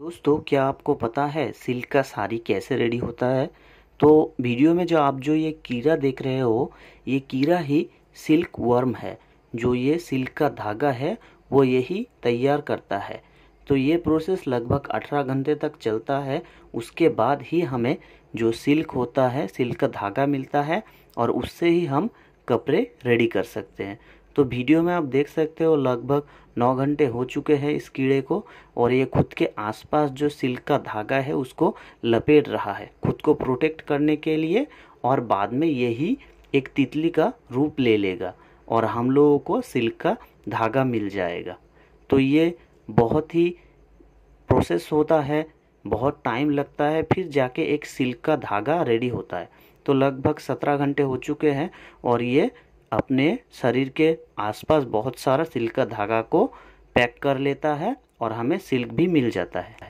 दोस्तों क्या आपको पता है सिल्क का साड़ी कैसे रेडी होता है तो वीडियो में जो आप जो ये कीड़ा देख रहे हो ये कीड़ा ही सिल्क वर्म है जो ये सिल्क का धागा है वो यही तैयार करता है तो ये प्रोसेस लगभग 18 घंटे तक चलता है उसके बाद ही हमें जो सिल्क होता है सिल्क का धागा मिलता है और उससे ही हम कपड़े रेडी कर सकते हैं तो वीडियो में आप देख सकते हो लगभग नौ घंटे हो चुके हैं इस कीड़े को और ये खुद के आसपास जो सिल्क का धागा है उसको लपेट रहा है खुद को प्रोटेक्ट करने के लिए और बाद में यही एक तितली का रूप ले लेगा और हम लोगों को सिल्क का धागा मिल जाएगा तो ये बहुत ही प्रोसेस होता है बहुत टाइम लगता है फिर जाके एक सिल्क का धागा रेडी होता है तो लगभग सत्रह घंटे हो चुके हैं और ये अपने शरीर के आसपास बहुत सारा सिल्क का धागा को पैक कर लेता है और हमें सिल्क भी मिल जाता है